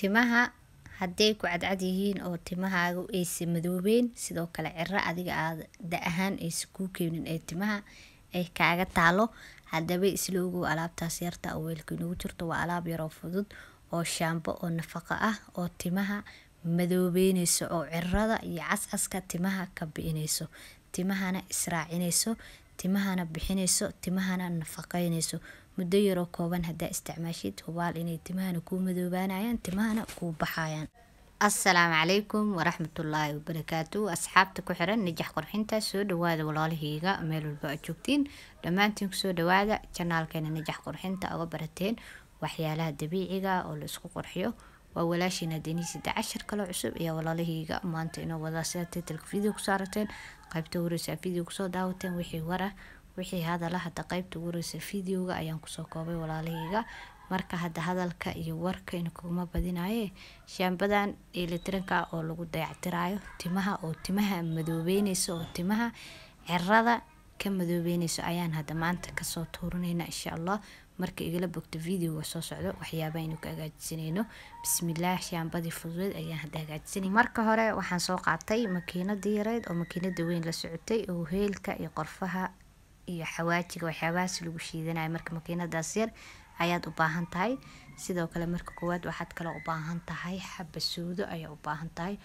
timaha haddey ku cadcad yihiin oo timahaagu aysan madoobeen sidoo kale cira adiga aad ah da ahaan aysa kuu keenin ee timaha ay kaaga taalo haddaba isloogow alaabtaas yarta oo weelka inoogu jirto waa alaab yaroo fudud oo shaambo oo nafaqo ah oo timaha madoobeyneyso oo cirada iyo cascaska timaha ka bi'ineyso timahana israacineyso timahana bixineyso timahana nafaqeyneyso muddo yaroo kooban haddaa isticmaashid hubaal inay timahana kuu madoobaanayaan timahana kuu baxayaan assalaamu calaykum waraxmatullaahi wabarakaatu asxaabta ku xiran nijax qurxinta soo dhawaada walaalahayga meel walba aad joogtiin dhammaantiin kusoo dhawaada janaalkeena nijax qurxinta oga barateen waxyaalaha dabiiciga ah oo la isku qurxiyo waa walaashiina deniisida cashar kaloo cusub ayaa walaalahayga maanta inoo wadaa sidaa titalka video ku saarateen qaybta horeysaa video kusoo daawateen wixii warah wixii hadala hadda qaybta ugu horeysa videoga ayaan kusoo koobay walaalahayga marka hadda hadalka iyo warka inu kuguma badinaye shaambadan eletiranka oo lagu dayactiraayo timaha oo timaha madoobeyneysa oo timaha cirada ka madoobeyneyso ayaan hadda maanta kasoo tuurinayna insha allah marka igala bogto videoga soo socdo waxyaabaha inu ka hagaajisanayno bismillaah shaambadii fududeed ayaan hadda hagaajisana marka hore waxaan soo qaatay makiinadii yareyd oo makiinada weyn la socotay oo heelka iyo qorfaha iyo xawaajiga waxyaabahaasi lagu shiidanaya marka makiinadaas yar ayaad u baahan tahay sidoo kale marka koowaad waxaad kaloo u baahan tahay xabasuudo ayaa u baahan tahay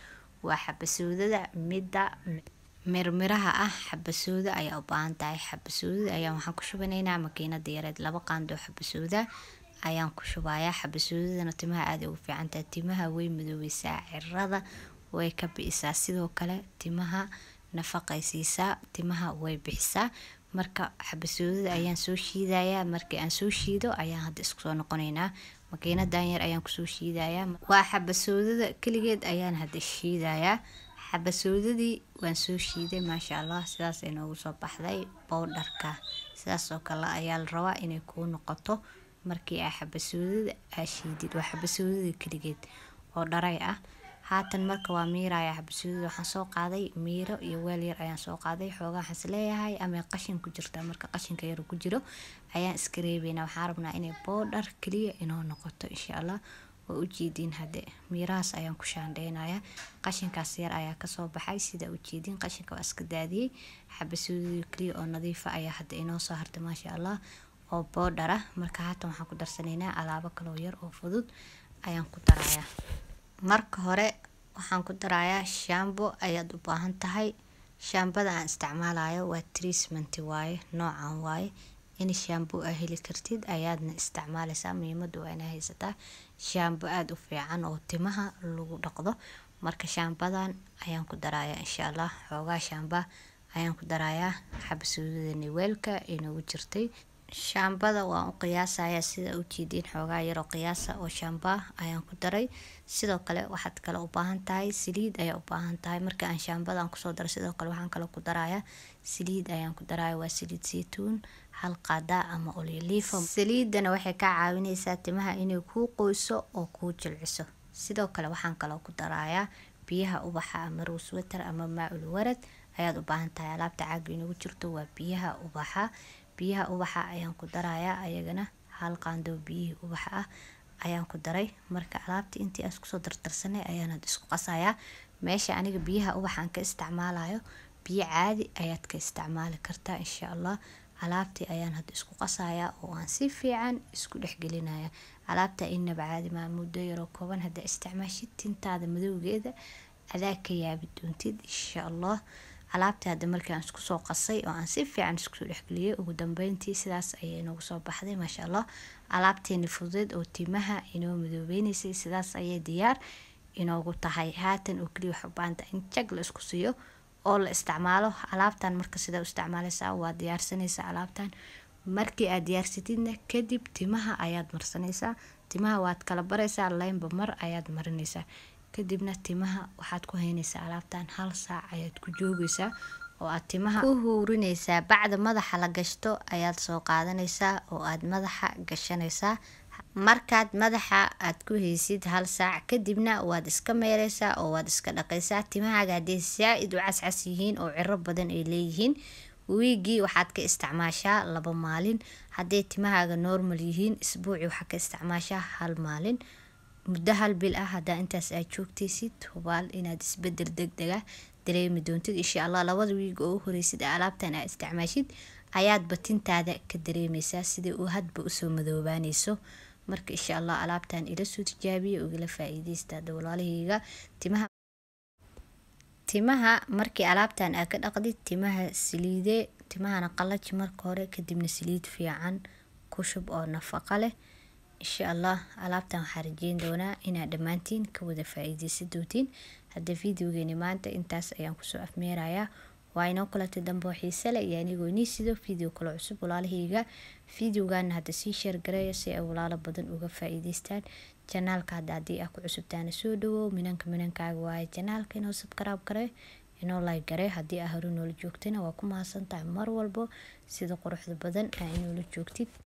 waa xabasuudada midda mirmiraha ah xabasuudo ayaa u baahan tahay xabasuudada ayaa waxaan ku shubanaynaa makiinada yareed laba qaandoo xabasuuda ayaan ku shubayaa xabasuudadana timaha aada ugu fiican tahay timaha way madoobeysaa cirada way ka bi'isaa sidoo kale timaha nafaqaysiisaa timaha way bixisaa marka xabasoodada ayaan soo shiidayaa markii aan soo shiido ayaan hadda iskusoo soo noqonaynaa makiinadan yar ayaan kusoo shiidayaa waa xabasoodada keligeed ayaan hadda shiidayaa xabasoodadii waan soo shiiday maasha allah sidaas ay noogu soo baxday bowdharka sidaas oo kale ayaa la rabaa inay kuu noqoto markii aa xabasoodada aa shiidid waa xabasoodada keligeed oo dharay ah haatan marka waa miiraya xabasiyadu waxaan soo qaaday miiro iyo weel yar ayaan soo qaaday xoogaa waxaan isleeyahay ama qashin ku jirta marka qashinka yar ku jiro ayaan iska reebeynaa rabnaa inay boodhar keliya inoo noqoto insha allah waa ujeediin hadde miirahaas ayaan ku shaandheynayaa qashinkaas yar ayaa kasoo baxay sida ujeediin qashinka waa iska daadiyey xabasiyadu keliya oo nadiifa ayaa hadda inoo soo hartay maasha allah oo boodhar ah. marka haatan waxaan ku darsanaynaa alaabo kaloo yar oo fudud ayaan ku darayaa Marka hore waxaan ku darayaa shaambo ayaad u baahan tahay. Shaambada aan isticmaalayo waa treatment waaye, noocan waaye. In shambo ah heli kartid ayaadna isticmaaleysaa muhiimadu waa inay haysataa. Shaambo aad u fiican oo timaha lagu dhaqdo. Marka shaambadan ayaan ku darayaa insha Allah. Xoogaa shaamba ayaan ku darayaa xabasuudada weelka inoogu jirtay shaambada waan u qiyaasaya sida ujeediin xoogaa yaroo qiyaasa oo shaambaa ayaan ku daray sidoo kale waxaad kale u baahan tahay saliid ayaa u baahan tahay marka aan shaambadan kusoo daro sidoo kale waxaan kale ku daraya waa saliid saytuun hal qaadaa ama oliliifo saliidana waxay ka caawineysaa timaha inay kuu qoyso oo kuu jilciso sidoo kale waxaan ku darayaa biyaha ubaxa ama rosewater ama maa-ul warad ayaad u baahan jirto waa biyaha ubaxa biyaha ubaxa ayaan ku darayaa ayagana hal qaando biyihii ubaxa ah ayaan ku daray marka alaabta intii aan iskusoo dardarsanay ayaan had isku qasayaa meesha aniga biyaha ubaxa ka isticmaalayo biyo caadi ayaad ka isticmaali kartaa insha allah alaabtii ayaan had isku qasayaa oo aan si fiican isku dhex gelinayaa alaabta inaba caadi maa muddo yaroo kooban hada isticmaashid tintaada madowgeeda adaa ka yaabi doontid insha allah alaabtii hadda markii aan isku soo qasay oo aan si fiican iskusoo dhexgeliyay ugu dambeyntii sidaas ayay inoogu soo baxday maasha allah alaabteeni fudeed oo timaha inoo madoobeyneysay sidaas ayay diyaar inoogu tahay haatan oo keliya waxa in jag la isku siiyo oo la isticmaalo alaabtan marka sidaa u isticmaalaysaa waad diyaarsanaysaa alaabtan markii aad diyaarsatidna kadib timaha ayaad marsanaysaa timaha waad kala baraysaa laynba mar ayaad marinaysaa kadibna timaha waxaad ku haynaysaa alaabtan hal saac ayaad ku joogaysaa oo aad timaha u huurinaysaa bacda madaxa la gashto ayaad soo qaadanaysaa oo aad madaxa gashanaysaa markaad madaxa aad ku haysid hal saac kadibna waad iska meeraysaa oo waad iska dhaqaysaa timahaaga hadday saa-id u cascas yihiin oo ciro badan ay leeyihiin wiigii waxaad ka isticmaashaa laba maalin hadday timahaaga normal yihiin isbuuci waxaad ka isticmaashaa hal maalin muddo hal bil ah hadaa intaas aad joogtaysid hubaal inaad isbedel degdega ah dareemi doontid insha allah labada wiig oo u horeysid ee alaabtan aad isticmaashid ayaad batintaada ka dareemeysaa sidai uu hadba usoo madoobaaneyso marka insha allah alaabtan ila soo tijaabiya igala faa-iideystaada walaalahayga timaha timaha markii alaabtan aad ka dhaqdid timaha saliide timahana qalaji marka hore kadibna saliid fiican ku shub oo nafaqa leh insha allah alaabtan waxaa rajeyn doonaa inaad dhammaantiin ka wada faa'iidaysa doontiin hadda fideogeeni maanta intaas ayaan kusoo afmeerayaa waa inoo kulantay dambo xiisele iyo anigoo nii sido fideo kale cusub walaalahayga fideogan hadda sii sheergaraya si ay walaalo badan uga faa'iidaystaan janaalka hadda haddii ah ku cusubtaana soo dhawow minanka minankaaga waaye janaalka inoo sabkaraab gare inoo laygare haddii ah horu noola joogtana waa ku mahadsantahay mar walbo sida quruxda badan aa inoola joogtid